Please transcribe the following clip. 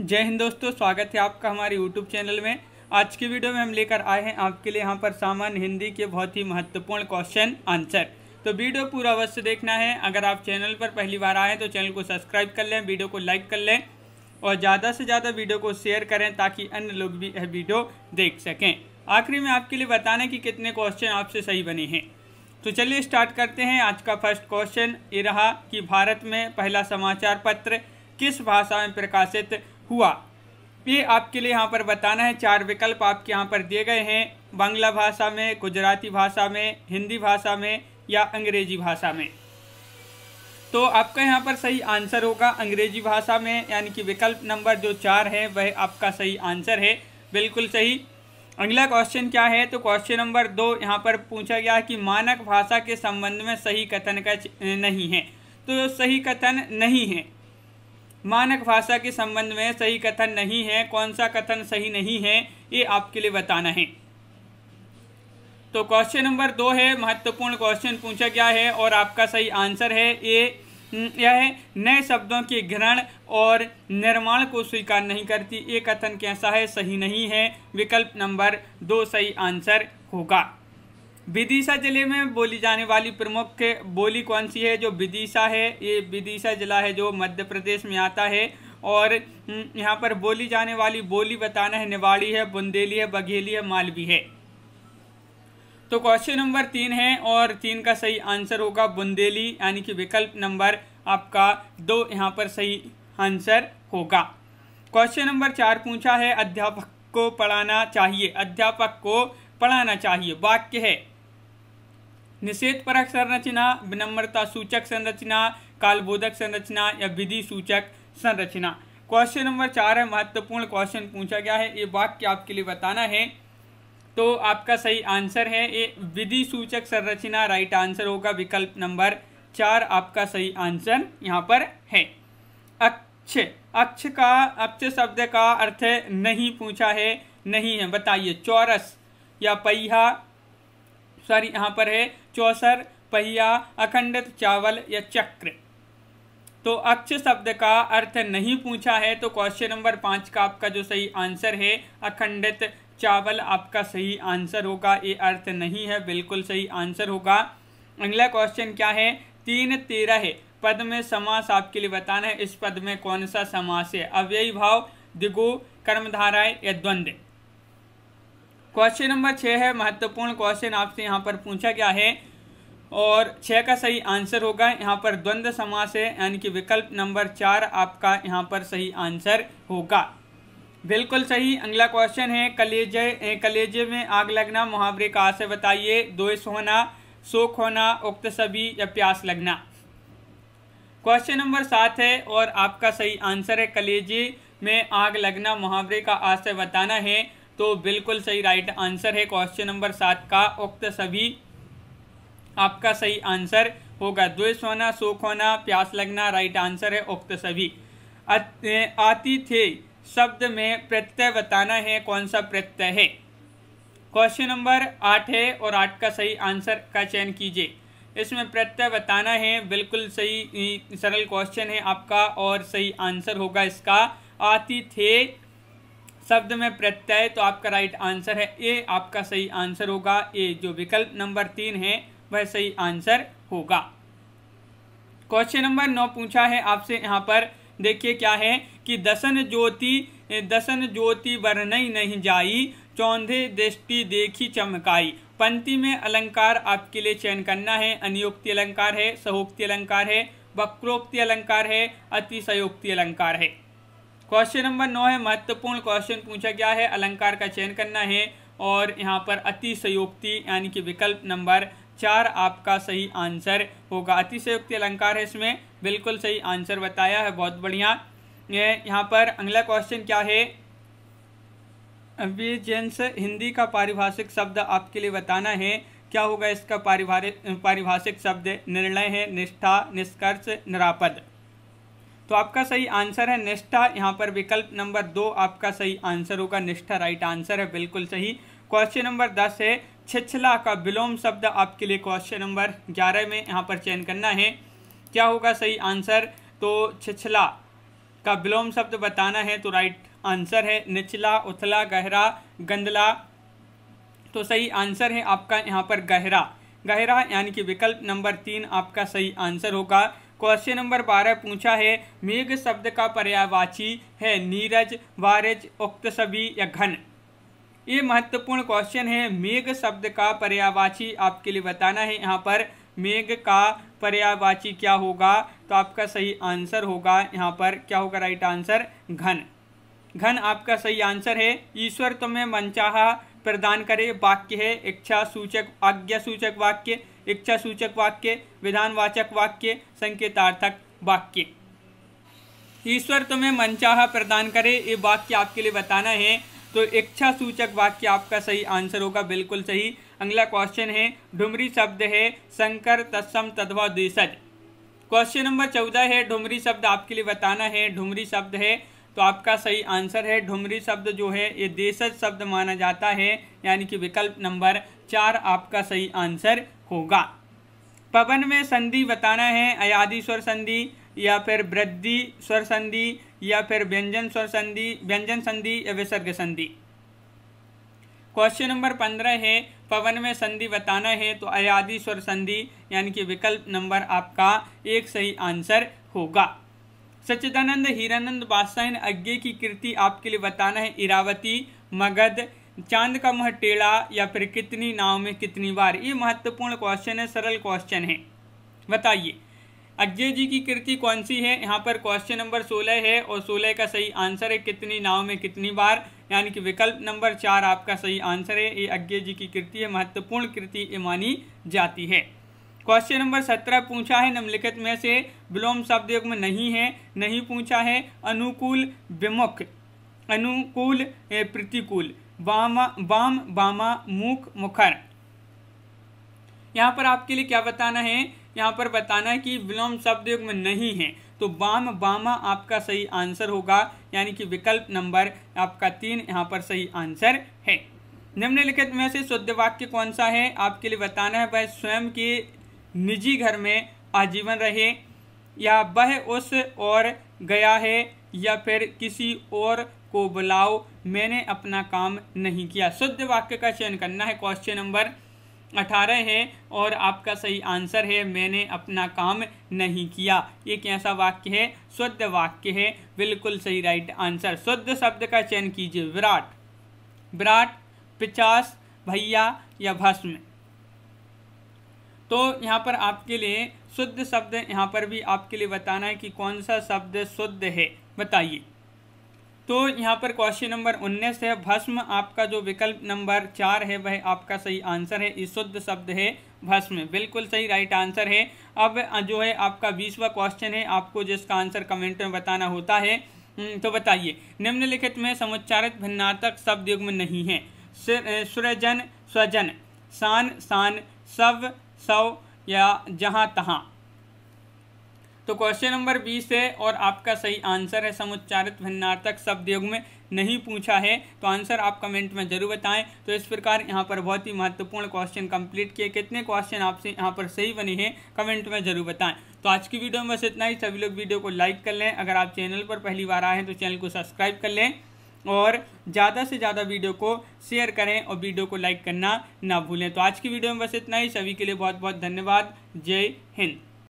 जय हिंद दोस्तों स्वागत है आपका हमारे यूट्यूब चैनल में आज की वीडियो में हम लेकर आए हैं आपके लिए यहाँ पर सामान्य हिंदी के बहुत ही महत्वपूर्ण क्वेश्चन आंसर तो वीडियो पूरा अवश्य देखना है अगर आप चैनल पर पहली बार आए तो चैनल को सब्सक्राइब कर लें वीडियो को लाइक कर लें और ज़्यादा से ज़्यादा वीडियो को शेयर करें ताकि अन्य लोग भी यह वीडियो देख सकें आखिरी में आपके लिए बताना कि कितने क्वेश्चन आपसे सही बने हैं तो चलिए स्टार्ट करते हैं आज का फर्स्ट क्वेश्चन ये रहा कि भारत में पहला समाचार पत्र किस भाषा में प्रकाशित हुआ ये आपके लिए यहाँ पर बताना है चार विकल्प आपके यहाँ पर दिए गए हैं बांग्ला भाषा में गुजराती भाषा में हिंदी भाषा में या अंग्रेजी भाषा में तो आपका यहाँ पर सही आंसर होगा अंग्रेजी भाषा में यानी कि विकल्प नंबर जो चार है वह आपका सही आंसर है बिल्कुल सही अगला क्वेश्चन क्या है तो क्वेश्चन नंबर दो यहाँ पर पूछा गया कि मानक भाषा के संबंध में सही कथन का नहीं है तो सही कथन नहीं है मानक भाषा के संबंध में सही कथन नहीं है कौन सा कथन सही नहीं है ये आपके लिए बताना है तो क्वेश्चन नंबर दो है महत्वपूर्ण क्वेश्चन पूछा गया है और आपका सही आंसर है ये यह है नए शब्दों के ग्रहण और निर्माण को स्वीकार नहीं करती ये कथन कैसा है सही नहीं है विकल्प नंबर दो सही आंसर होगा विदिशा जिले में बोली जाने वाली प्रमुख बोली कौन सी है जो विदिशा है ये विदिशा जिला है जो मध्य प्रदेश में आता है और हम्म, यहाँ पर बोली जाने वाली बोली बताना है निवाड़ी है बुंदेली है बघेली है मालवी है तो क्वेश्चन नंबर तीन है और तीन का सही आंसर होगा बुंदेली यानी कि विकल्प नंबर आपका दो यहाँ पर सही आंसर होगा क्वेश्चन नंबर चार पूछा है अध्यापक को पढ़ाना चाहिए अध्यापक को पढ़ाना चाहिए वाक्य है निषेध परक संरचना विनम्रता सूचक संरचना कालबोधक संरचना या विधि सूचक संरचना क्वेश्चन नंबर चार है महत्वपूर्ण क्वेश्चन पूछा गया है ये वाक्य आपके लिए बताना है तो आपका सही आंसर है ये विधि सूचक संरचना राइट आंसर होगा विकल्प नंबर चार आपका सही आंसर यहाँ पर है अक्ष अक्ष का अक्ष शब्द का अर्थ नहीं पूछा है नहीं है बताइए चौरस या पहिया सॉरी यहाँ पर है चौसर पहिया अखंडित चावल या चक्र तो अक्ष शब्द का अर्थ नहीं पूछा है तो क्वेश्चन नंबर पाँच का आपका जो सही आंसर है अखंडित चावल आपका सही आंसर होगा ये अर्थ नहीं है बिल्कुल सही आंसर होगा अगला क्वेश्चन क्या है तीन तेरह है पद में समास आपके लिए बताना है इस पद में कौन सा समास है अव्ययी भाव दिगो कर्मधाराएं या द्वंद्व क्वेश्चन नंबर छः है महत्वपूर्ण क्वेश्चन आपसे यहाँ पर पूछा गया है और छः का सही आंसर होगा यहाँ पर द्वंद्व समास है यानी कि विकल्प नंबर चार आपका यहाँ पर सही आंसर होगा बिल्कुल सही अगला क्वेश्चन है कलेजे कलेजे में आग लगना मुहावरे का आशय बताइए द्वेष होना शोक होना उक्त सभी या प्यास लगना क्वेश्चन नंबर सात है और आपका सही आंसर है कलेजे में आग लगना मुहावरे का आशय बताना है तो बिल्कुल सही राइट आंसर है क्वेश्चन नंबर सात का उक्त सभी आपका सही आंसर होगा द्वेष होना शोक होना प्यास लगना राइट आंसर है उक्त सभी आती थे शब्द में प्रत्यय बताना है कौन सा प्रत्यय है क्वेश्चन नंबर आठ है और आठ का सही आंसर का चयन कीजिए इसमें प्रत्यय बताना है बिल्कुल सही सरल क्वेश्चन है आपका और सही आंसर होगा इसका आती थे शब्द में प्रत्यय तो आपका राइट आंसर है ए आपका सही आंसर होगा ए जो विकल्प नंबर तीन है वह सही आंसर होगा क्वेश्चन नंबर नौ पूछा है आपसे यहाँ पर देखिए क्या है कि दसन ज्योति दसन ज्योति वर्णई नहीं जाई चौंधे दृष्टि देखी चमकाई पंक्ति में अलंकार आपके लिए चयन करना है अनियोक्ति अलंकार है सहोक्ति अलंकार है वक्रोक्ति अलंकार है अतिशयोक्ति अलंकार है क्वेश्चन नंबर नौ है महत्वपूर्ण क्वेश्चन पूछा गया है अलंकार का चयन करना है और यहाँ पर अतिशयोक्ति यानी कि विकल्प नंबर चार आपका सही आंसर होगा अतिशयोक्ति अलंकार है इसमें बिल्कुल सही आंसर बताया है बहुत बढ़िया यह यहाँ पर अगला क्वेश्चन क्या है अभिजेंस हिंदी का पारिभाषिक शब्द आपके लिए बताना है क्या होगा इसका पारिभाषिक शब्द निर्णय है निष्ठा निष्कर्ष निरापद तो आपका सही आंसर है निष्ठा यहाँ पर विकल्प नंबर दो आपका सही आंसर होगा निष्ठा राइट आंसर है बिल्कुल सही क्वेश्चन नंबर दस है छिछला का विलोम शब्द आपके लिए क्वेश्चन नंबर ग्यारह में यहाँ पर चयन करना है क्या होगा सही आंसर तो छिछला का विलोम शब्द बताना है तो राइट आंसर है निचला उथला गहरा गंदला तो सही आंसर है आपका यहाँ पर गहरा गहरा यानी कि विकल्प नंबर तीन आपका सही आंसर होगा क्वेश्चन नंबर बारह पूछा है मेघ शब्द का पर्यावाची है नीरज वारज उक्त सभी या घन ये महत्वपूर्ण क्वेश्चन है मेघ शब्द का पर्यावाची आपके लिए बताना है यहाँ पर मेघ का पर्यावाची क्या होगा तो आपका सही आंसर होगा यहाँ पर क्या होगा राइट आंसर घन घन आपका सही आंसर है ईश्वर तुम्हें मनचाहा प्रदान करे वाक्य है इच्छा सूचक आज्ञा सूचक वाक्य इच्छा सूचक वाक्य विधानवाचक वाक्य संकेतार्थक वाक्य ईश्वर तुम्हें मनचाहा प्रदान करे ये वाक्य आपके लिए बताना है तो इच्छा सूचक वाक्य आपका सही आंसर होगा बिल्कुल सही अगला क्वेश्चन है ढुमरी शब्द है शंकर तत्सम तद्वा द्विसज क्वेश्चन नंबर चौदह है ढुमरी शब्द आपके लिए बताना है ढुमरी शब्द है तो आपका सही आंसर है ढुमरी शब्द जो है ये देशज शब्द माना जाता है यानी कि विकल्प नंबर चार आपका सही आंसर होगा पवन में संधि बताना है अयादि स्वर संधि या फिर वृद्धि स्वर संधि या फिर व्यंजन स्वर संधि व्यंजन संधि या विसर्ग संधि क्वेश्चन नंबर पंद्रह है पवन में संधि बताना है तो अयादि स्वर संधि यानी कि विकल्प नंबर आपका एक सही आंसर होगा सच्चिदानंद हीरानंद बादशाह ने अज्ञे की कृति आपके लिए बताना है इरावती मगध चांद का मह टेड़ा या फिर कितनी नाव में कितनी बार ये महत्वपूर्ण क्वेश्चन है सरल क्वेश्चन है बताइए अज्ञे जी की कृति कौन सी है यहाँ पर क्वेश्चन नंबर सोलह है और सोलह का सही आंसर है कितनी नाव में कितनी बार यानी कि विकल्प नंबर चार आपका सही आंसर है ये अज्ञे जी की कृति है महत्वपूर्ण कृति ये मानी जाती है क्वेश्चन नंबर सत्रह पूछा है निम्नलिखित में से विलोम शब्द युग्म नहीं है नहीं पूछा है अनुकूल विमुख अनुकूल प्रतिकूल वामा वाम वामा मुख मुखर यहाँ पर आपके लिए क्या बताना है यहाँ पर बताना है कि विलोम शब्द युग्म नहीं है तो वाम वामा आपका सही आंसर होगा यानी कि विकल्प नंबर आपका तीन यहाँ पर सही आंसर है निम्नलिखित में से शुद्ध वाक्य कौन सा है आपके लिए बताना है वह स्वयं के निजी घर में आजीवन रहे या वह उस और गया है या फिर किसी और को बुलाओ मैंने अपना काम नहीं किया शुद्ध वाक्य का चयन करना है क्वेश्चन नंबर अठारह है और आपका सही आंसर है मैंने अपना काम नहीं किया ये कैसा वाक्य है शुद्ध वाक्य है बिल्कुल सही राइट आंसर शुद्ध शब्द का चयन कीजिए विराट विराट पिचास भैया या भस्म तो यहाँ पर आपके लिए शुद्ध शब्द यहाँ पर भी आपके लिए बताना है कि कौन सा शब्द शुद्ध है बताइए तो यहाँ पर क्वेश्चन नंबर उन्नीस है भस्म आपका जो विकल्प नंबर चार है वह आपका सही आंसर है इस शुद्ध शब्द है भस्म बिल्कुल सही राइट आंसर है अब जो है आपका बीसवा क्वेश्चन है आपको जिसका आंसर कमेंट में बताना होता है हम्म, तो बताइए निम्नलिखित में समुच्चारित भिन्नातक शब्द युग्म नहीं है सृजन स्वजन शान शान सब सौ या जहाँ तहाँ तो क्वेश्चन नंबर बीस है और आपका सही आंसर है समुच्चारित भिन्नार्थक शब्द युग में नहीं पूछा है तो आंसर आप कमेंट में जरूर बताएं तो इस प्रकार यहाँ पर बहुत ही महत्वपूर्ण क्वेश्चन कंप्लीट किए कितने क्वेश्चन आपसे यहाँ पर सही बने हैं कमेंट में जरूर बताएं तो आज की वीडियो में बस इतना ही सभी लोग वीडियो को लाइक कर लें अगर आप चैनल पर पहली बार आए हैं तो चैनल को सब्सक्राइब कर लें और ज़्यादा से ज़्यादा वीडियो को शेयर करें और वीडियो को लाइक करना ना भूलें तो आज की वीडियो में बस इतना ही सभी के लिए बहुत बहुत धन्यवाद जय हिंद